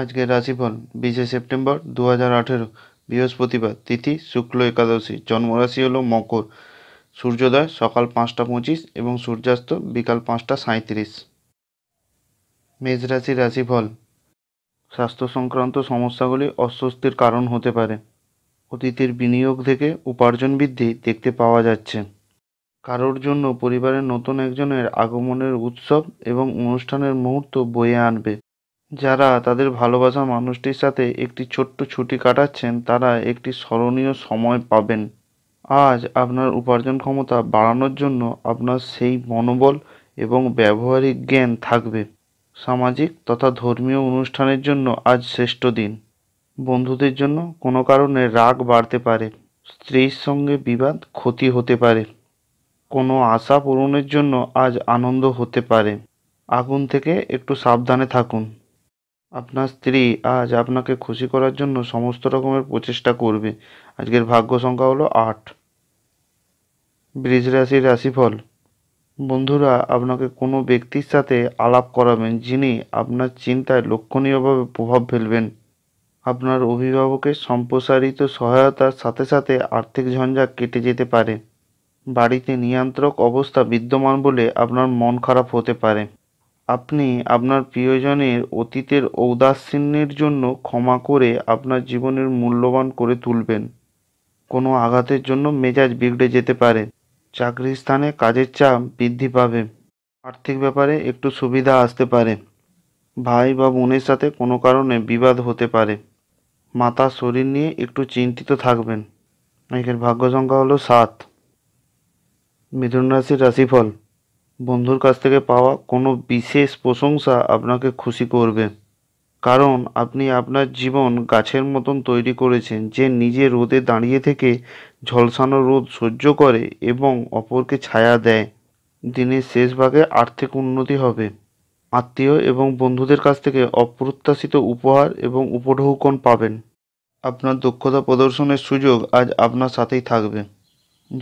আজকের রাশিফল বিশে সেপ্টেম্বর দু হাজার আঠেরো বৃহস্পতিবার তিথি শুক্ল একাদশী জন্মরাশি হলো মকর সূর্যোদয় সকাল পাঁচটা পঁচিশ এবং সূর্যাস্ত বিকাল পাঁচটা সাঁত্রিশ মেষ রাশি রাশিফল স্বাস্থ্য সংক্রান্ত সমস্যাগুলি অস্বস্তির কারণ হতে পারে অতীতের বিনিয়োগ থেকে উপার্জন বৃদ্ধি দেখতে পাওয়া যাচ্ছে কারোর জন্য পরিবারের নতুন একজনের আগমনের উৎসব এবং অনুষ্ঠানের মুহূর্ত বয়ে আনবে যারা তাদের ভালোবাসা মানুষটির সাথে একটি ছোট্ট ছুটি কাটাচ্ছেন তারা একটি স্মরণীয় সময় পাবেন আজ আপনার উপার্জন ক্ষমতা বাড়ানোর জন্য আপনার সেই মনোবল এবং ব্যবহারিক জ্ঞান থাকবে সামাজিক তথা ধর্মীয় অনুষ্ঠানের জন্য আজ শ্রেষ্ঠ দিন বন্ধুদের জন্য কোনো কারণে রাগ বাড়তে পারে স্ত্রীর সঙ্গে বিবাদ ক্ষতি হতে পারে কোনো আশা পূরণের জন্য আজ আনন্দ হতে পারে আগুন থেকে একটু সাবধানে থাকুন আপনার স্ত্রী আজ আপনাকে খুশি করার জন্য সমস্ত রকমের প্রচেষ্টা করবে আজকের ভাগ্য সংখ্যা হলো আট ব্রিজ রাশির রাশিফল বন্ধুরা আপনাকে কোনো ব্যক্তির সাথে আলাপ করাবেন যিনি আপনার চিন্তায় লক্ষণীয়ভাবে প্রভাব ফেলবেন আপনার অভিভাবকের সম্প্রসারিত সহায়তার সাথে সাথে আর্থিক ঝঞ্ঝা কেটে যেতে পারে বাড়িতে নিয়ন্ত্রক অবস্থা বিদ্যমান বলে আপনার মন খারাপ হতে পারে আপনি আপনার প্রিয়জনের অতীতের ঔদাসীন্যের জন্য ক্ষমা করে আপনার জীবনের মূল্যবান করে তুলবেন কোনো আঘাতের জন্য মেজাজ বিগড়ে যেতে পারে চাকরির স্থানে কাজের চাপ বৃদ্ধি পাবে আর্থিক ব্যাপারে একটু সুবিধা আসতে পারে ভাই বা বোনের সাথে কোনো কারণে বিবাদ হতে পারে মাতা শরীর নিয়ে একটু চিন্তিত থাকবেন একের ভাগ্য সংখ্যা হলো সাত মিথুন রাশির রাশিফল বন্ধুর কাছ থেকে পাওয়া কোনো বিশেষ প্রশংসা আপনাকে খুশি করবে কারণ আপনি আপনার জীবন গাছের মতন তৈরি করেছেন যে নিজে রোদে দাঁড়িয়ে থেকে ঝলসানো রোদ সহ্য করে এবং অপরকে ছায়া দেয় দিনের শেষ ভাগে আর্থিক উন্নতি হবে আত্মীয় এবং বন্ধুদের কাছ থেকে অপ্রত্যাশিত উপহার এবং উপঢৌকন পাবেন আপনার দক্ষতা প্রদর্শনের সুযোগ আজ আপনার সাথেই থাকবে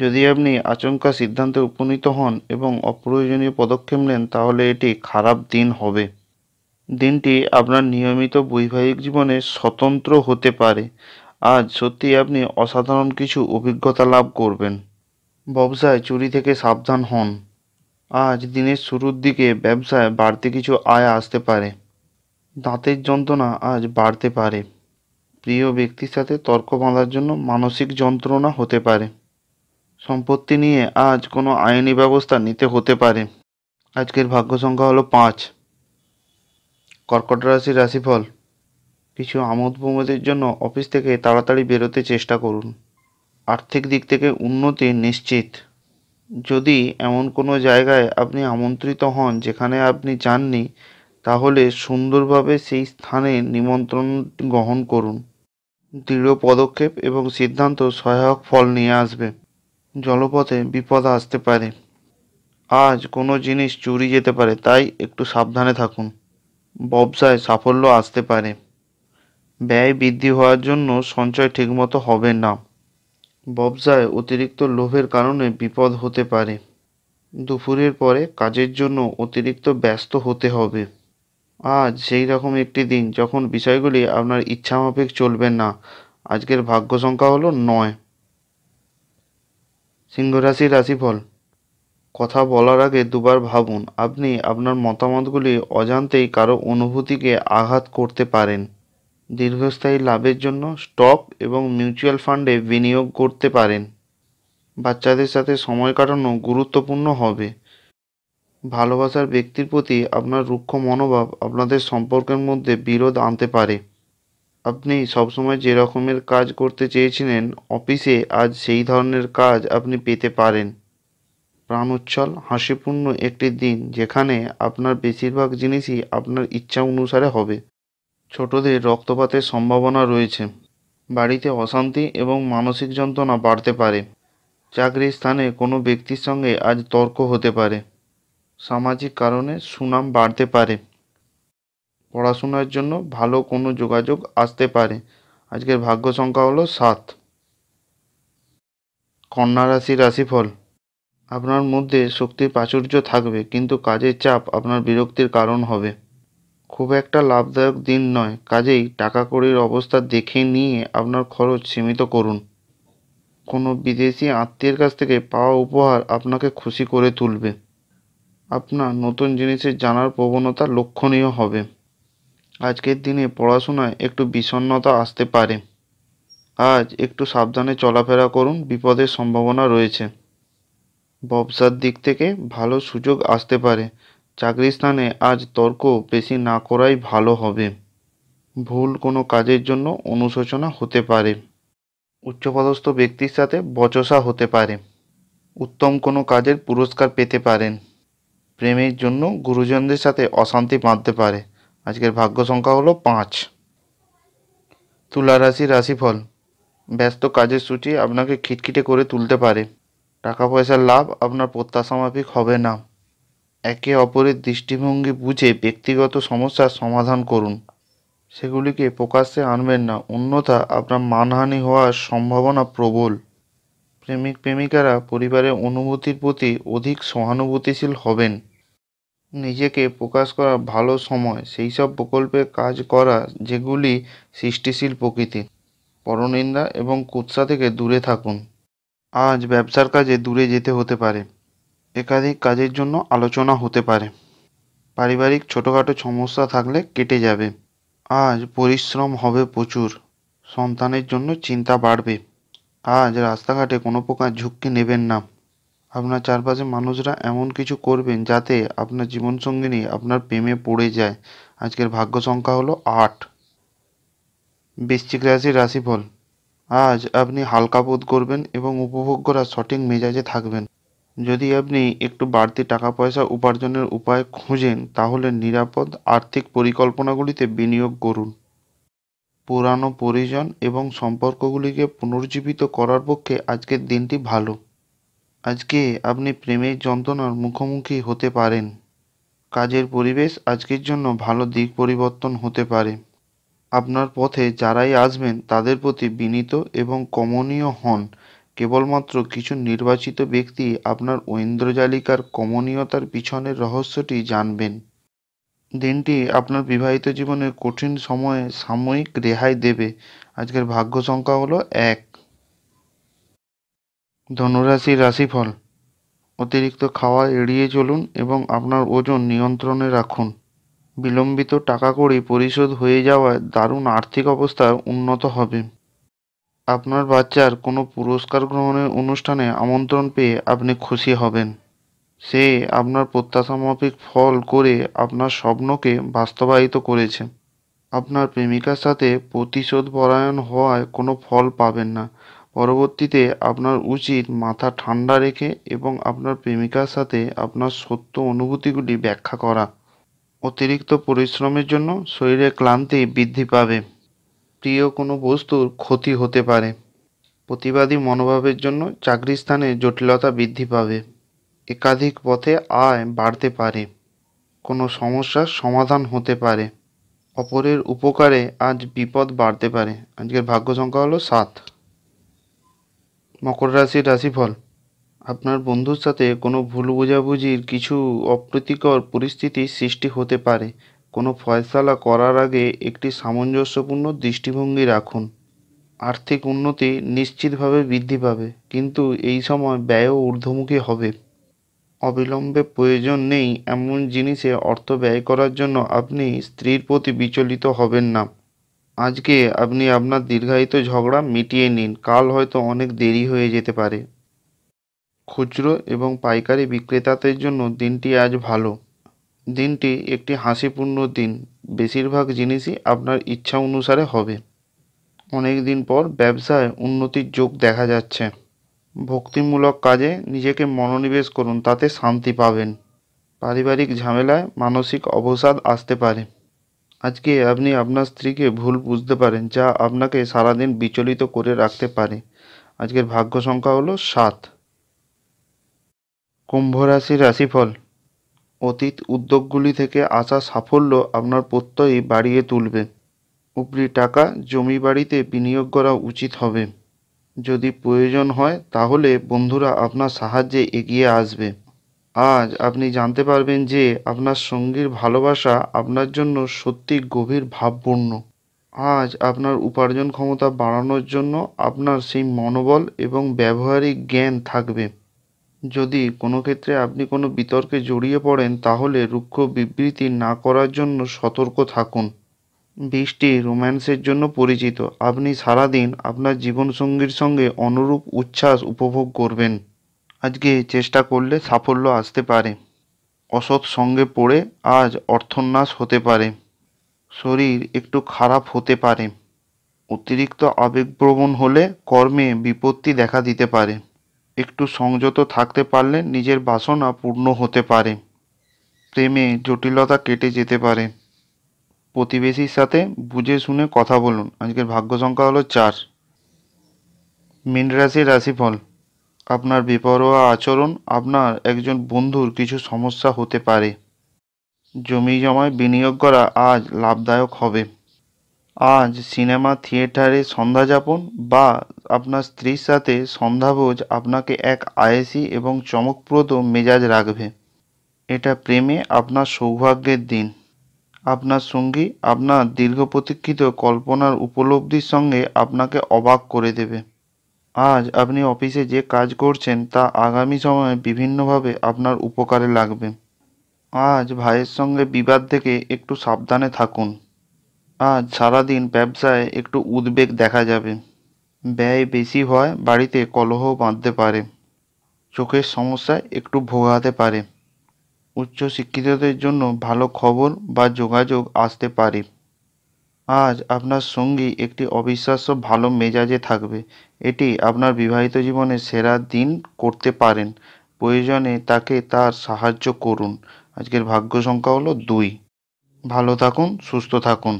যদি আপনি আচমকা সিদ্ধান্তে উপনীত হন এবং অপ্রয়োজনীয় পদক্ষেপ নেন তাহলে এটি খারাপ দিন হবে দিনটি আপনার নিয়মিত বৈবাহিক জীবনে স্বতন্ত্র হতে পারে আজ সত্যি আপনি অসাধারণ কিছু অভিজ্ঞতা লাভ করবেন ব্যবসায় চুরি থেকে সাবধান হন আজ দিনের শুরুর দিকে ব্যবসায় বাড়তি কিছু আয় আসতে পারে দাঁতের যন্ত্রণা আজ বাড়তে পারে প্রিয় ব্যক্তির সাথে তর্ক বাঁধার জন্য মানসিক যন্ত্রণা হতে পারে সম্পত্তি নিয়ে আজ কোনো আইনি ব্যবস্থা নিতে হতে পারে আজকের ভাগ্য সংখ্যা হলো পাঁচ কর্কট রাশির রাশিফল কিছু আমোদ প্রমোদের জন্য অফিস থেকে তাড়াতাড়ি বেরোতে চেষ্টা করুন আর্থিক দিক থেকে উন্নতি নিশ্চিত যদি এমন কোনো জায়গায় আপনি আমন্ত্রিত হন যেখানে আপনি যাননি তাহলে সুন্দরভাবে সেই স্থানে নিমন্ত্রণ গ্রহণ করুন দৃঢ় পদক্ষেপ এবং সিদ্ধান্ত সহায়ক ফল নিয়ে আসবে জলপথে বিপদ আসতে পারে আজ কোনো জিনিস চুরি যেতে পারে তাই একটু সাবধানে থাকুন ব্যবসায় সাফল্য আসতে পারে ব্যয় বৃদ্ধি হওয়ার জন্য সঞ্চয় ঠিকমতো হবে না ব্যবসায় অতিরিক্ত লোভের কারণে বিপদ হতে পারে দুপুরের পরে কাজের জন্য অতিরিক্ত ব্যস্ত হতে হবে আজ সেই রকম একটি দিন যখন বিষয়গুলি আপনার ইচ্ছামাফিক চলবে না আজকের ভাগ্য সংখ্যা হলো নয় সিংহরাশি রাশিফল কথা বলার আগে দুবার ভাবুন আপনি আপনার মতামতগুলি অজান্তেই কারো অনুভূতিকে আঘাত করতে পারেন দীর্ঘস্থায়ী লাভের জন্য স্টক এবং মিউচুয়াল ফান্ডে বিনিয়োগ করতে পারেন বাচ্চাদের সাথে সময় কাটানো গুরুত্বপূর্ণ হবে ভালোবাসার ব্যক্তির প্রতি আপনার রুক্ষ মনোভাব আপনাদের সম্পর্কের মধ্যে বিরোধ আনতে পারে আপনি সবসময় যে রকমের কাজ করতে চেয়েছিলেন অফিসে আজ সেই ধরনের কাজ আপনি পেতে পারেন প্রাণোচ্ছল হাসিপূর্ণ একটি দিন যেখানে আপনার বেশিরভাগ জিনিসই আপনার ইচ্ছা অনুসারে হবে ছোটদের রক্তপাতের সম্ভাবনা রয়েছে বাড়িতে অশান্তি এবং মানসিক যন্ত্রণা বাড়তে পারে চাকরির স্থানে কোনো ব্যক্তির সঙ্গে আজ তর্ক হতে পারে সামাজিক কারণে সুনাম বাড়তে পারে পড়াশোনার জন্য ভালো কোনো যোগাযোগ আসতে পারে আজকের ভাগ্য সংখ্যা হলো সাত কন্যা রাশি রাশিফল আপনার মধ্যে শক্তির প্রাচুর্য থাকবে কিন্তু কাজের চাপ আপনার বিরক্তির কারণ হবে খুব একটা লাভদায়ক দিন নয় কাজেই টাকা কড়ির অবস্থা দেখে নিয়ে আপনার খরচ সীমিত করুন কোনো বিদেশি আত্মীয়ের কাছ থেকে পাওয়া উপহার আপনাকে খুশি করে তুলবে আপনার নতুন জিনিসের জানার প্রবণতা লক্ষণীয় হবে আজকের দিনে পড়াশোনায় একটু বিষণ্ণতা আসতে পারে আজ একটু সাবধানে চলাফেরা করুন বিপদের সম্ভাবনা রয়েছে ব্যবসার দিক থেকে ভালো সুযোগ আসতে পারে চাকরির স্থানে আজ তর্ক বেশি না করাই ভালো হবে ভুল কোনো কাজের জন্য অনুশোচনা হতে পারে উচ্চপদস্থ ব্যক্তির সাথে বচসা হতে পারে উত্তম কোনো কাজের পুরস্কার পেতে পারেন প্রেমের জন্য গুরুজনদের সাথে অশান্তি বাঁধতে পারে আজকের ভাগ্য সংখ্যা হলো পাঁচ তুলা রাশি রাশিফল ব্যস্ত কাজের সূচি আপনাকে খিটখিটে করে তুলতে পারে টাকা পয়সার লাভ আপনার প্রত্যাশা মাফিক হবে না একে অপরের দৃষ্টিভঙ্গি বুঝে ব্যক্তিগত সমস্যার সমাধান করুন সেগুলিকে প্রকাশ্যে আনবেন না অন্যথা আপনার মানহানি হওয়ার সম্ভাবনা প্রবল প্রেমিক প্রেমিকারা পরিবারের অনুভূতির প্রতি অধিক সহানুভূতিশীল হবেন নিজেকে প্রকাশ করা ভালো সময় সেই সব প্রকল্পে কাজ করা যেগুলি সৃষ্টিশীল প্রকৃতি পরনিন্দা এবং কুৎসা থেকে দূরে থাকুন আজ ব্যবসার কাজে দূরে যেতে হতে পারে একাধিক কাজের জন্য আলোচনা হতে পারে পারিবারিক ছোটোখাটো সমস্যা থাকলে কেটে যাবে আজ পরিশ্রম হবে প্রচুর সন্তানের জন্য চিন্তা বাড়বে আজ রাস্তাঘাটে কোনো প্রকার ঝুঁকি নেবেন না আপনার চারপাশে মানুষরা এমন কিছু করবেন যাতে আপনার জীবনসঙ্গিনী আপনার প্রেমে পড়ে যায় আজকের ভাগ্য সংখ্যা হলো আট বৃশ্চিক রাশির রাশিফল আজ আপনি হালকা বোধ করবেন এবং উপভোগ করার সঠিক মেজাজে থাকবেন যদি আপনি একটু বাড়তি টাকা পয়সা উপার্জনের উপায় খুঁজেন তাহলে নিরাপদ আর্থিক পরিকল্পনাগুলিতে বিনিয়োগ করুন পুরানো পরিজন এবং সম্পর্কগুলিকে পুনর্জীবিত করার পক্ষে আজকের দিনটি ভালো আজকে আপনি প্রেমের যন্ত্রণার মুখোমুখি হতে পারেন কাজের পরিবেশ আজকের জন্য ভালো দিক পরিবর্তন হতে পারে আপনার পথে যারাই আসবেন তাদের প্রতি বিনীত এবং কমনীয় হন কেবলমাত্র কিছু নির্বাচিত ব্যক্তি আপনার ঐন্দ্রজালিকার কমনীয়তার পিছনের রহস্যটি জানবেন দিনটি আপনার বিবাহিত জীবনের কঠিন সময়ে সাময়িক রেহাই দেবে আজকের ভাগ্য সংখ্যা হলো এক ধনুরাশির রাশিফল অতিরিক্ত খাওয়া এড়িয়ে চলুন এবং আপনার ওজন নিয়ন্ত্রণে রাখুন বিলম্বিত টাকা কড়ি পরিশোধ হয়ে যাওয়ায় দারুণ আর্থিক অবস্থা উন্নত হবে আপনার বাচ্চার কোনো পুরস্কার গ্রহণের অনুষ্ঠানে আমন্ত্রণ পেয়ে আপনি খুশি হবেন সে আপনার প্রত্যাশামাফিক ফল করে আপনার স্বপ্নকে বাস্তবায়িত করেছে আপনার প্রেমিকার সাথে প্রতিশোধ পরায়ণ হওয়ায় কোনো ফল পাবেন না পরবর্তীতে আপনার উচিত মাথা ঠান্ডা রেখে এবং আপনার প্রেমিকার সাথে আপনার সত্য অনুভূতিগুলি ব্যাখ্যা করা অতিরিক্ত পরিশ্রমের জন্য শরীরে ক্লান্তি বৃদ্ধি পাবে প্রিয় কোনো বস্তুর ক্ষতি হতে পারে প্রতিবাদী মনোভাবের জন্য চাকরি স্থানে জটিলতা বৃদ্ধি পাবে একাধিক পথে আয় বাড়তে পারে কোনো সমস্যার সমাধান হতে পারে অপরের উপকারে আজ বিপদ বাড়তে পারে আজকের ভাগ্য সংখ্যা হলো সাত মকর রাশির রাশিফল আপনার বন্ধুর সাথে কোনো ভুল বোঝাবুঝির কিছু অপ্রীতিকর পরিস্থিতির সৃষ্টি হতে পারে কোনো ফয়সালা করার আগে একটি সামঞ্জস্যপূর্ণ দৃষ্টিভঙ্গি রাখুন আর্থিক উন্নতি নিশ্চিতভাবে বৃদ্ধি পাবে কিন্তু এই সময় ব্যয়ও ঊর্ধ্বমুখী হবে অবিলম্বে প্রয়োজন নেই এমন জিনিসে অর্থ ব্যয় করার জন্য আপনি স্ত্রীর প্রতি বিচলিত হবেন না আজকে আপনি আপনার দীর্ঘায়িত ঝগড়া মিটিয়ে নিন কাল হয়তো অনেক দেরি হয়ে যেতে পারে খুচরো এবং পাইকারি বিক্রেতাদের জন্য দিনটি আজ ভালো দিনটি একটি হাসিপূর্ণ দিন বেশিরভাগ জিনিসই আপনার ইচ্ছা অনুসারে হবে অনেক দিন পর ব্যবসায় উন্নতির যোগ দেখা যাচ্ছে ভক্তিমূলক কাজে নিজেকে মনোনিবেশ করুন তাতে শান্তি পাবেন পারিবারিক ঝামেলায় মানসিক অবসাদ আসতে পারে আজকে আপনি আপনার স্ত্রীকে ভুল বুঝতে পারেন যা আপনাকে সারাদিন বিচলিত করে রাখতে পারে আজকের ভাগ্য সংখ্যা হলো সাত কুম্ভ রাশির রাশিফল অতীত উদ্যোগগুলি থেকে আসা সাফল্য আপনার প্রত্যয়ই বাড়িয়ে তুলবে উপরি টাকা জমি বাড়িতে বিনিয়োগ করা উচিত হবে যদি প্রয়োজন হয় তাহলে বন্ধুরা আপনার সাহায্যে এগিয়ে আসবে আজ আপনি জানতে পারবেন যে আপনার সঙ্গীর ভালোবাসা আপনার জন্য সত্যি গভীর ভাবপূর্ণ আজ আপনার উপার্জন ক্ষমতা বাড়ানোর জন্য আপনার সেই মনোবল এবং ব্যবহারিক জ্ঞান থাকবে যদি কোনো ক্ষেত্রে আপনি কোনো বিতর্কে জড়িয়ে পড়েন তাহলে রুক্ষ বিবৃতি না করার জন্য সতর্ক থাকুন বৃষ্টি রোম্যান্সের জন্য পরিচিত আপনি সারাদিন আপনার জীবনসঙ্গীর সঙ্গে অনুরূপ উচ্ছ্বাস উপভোগ করবেন আজকে চেষ্টা করলে সাফল্য আসতে পারে অসৎ সঙ্গে পড়ে আজ অর্থন্যাস হতে পারে শরীর একটু খারাপ হতে পারে অতিরিক্ত আবেগপ্রবণ হলে কর্মে বিপত্তি দেখা দিতে পারে একটু সংযত থাকতে পারলে নিজের বাসনা পূর্ণ হতে পারে প্রেমে জটিলতা কেটে যেতে পারে প্রতিবেশীর সাথে বুঝে শুনে কথা বলুন আজকের ভাগ্য সংখ্যা হলো চার মীন রাশি রাশিফল আপনার বেপরোয়া আচরণ আপনার একজন বন্ধুর কিছু সমস্যা হতে পারে জমি জমায় বিনিয়োগ করা আজ লাভদায়ক হবে আজ সিনেমা থিয়েটারে সন্ধ্যা যাপন বা আপনার স্ত্রীর সাথে সন্ধ্যাভোজ আপনাকে এক আয়েসি এবং চমকপ্রদ মেজাজ রাখবে এটা প্রেমে আপনার সৌভাগ্যের দিন আপনার সঙ্গী আপনার দীর্ঘ প্রতীক্ষিত কল্পনার উপলব্ধির সঙ্গে আপনাকে অবাক করে দেবে আজ আপনি অফিসে যে কাজ করছেন তা আগামী সময়ে বিভিন্নভাবে আপনার উপকারে লাগবে আজ ভাইয়ের সঙ্গে বিবাদ থেকে একটু সাবধানে থাকুন আজ সারাদিন ব্যবসায় একটু উদ্বেগ দেখা যাবে ব্যয় বেশি হয় বাড়িতে কলহ বাঁধতে পারে চোখের সমস্যায় একটু ভোগাতে পারে উচ্চ শিক্ষিতদের জন্য ভালো খবর বা যোগাযোগ আসতে পারে আজ আপনার সঙ্গী একটি অবিশ্বাস্য ভালো মেজাজে থাকবে এটি আপনার বিবাহিত জীবনে সেরা দিন করতে পারেন প্রয়োজনে তাকে তার সাহায্য করুন আজকের ভাগ্য সংখ্যা হলো দুই ভালো থাকুন সুস্থ থাকুন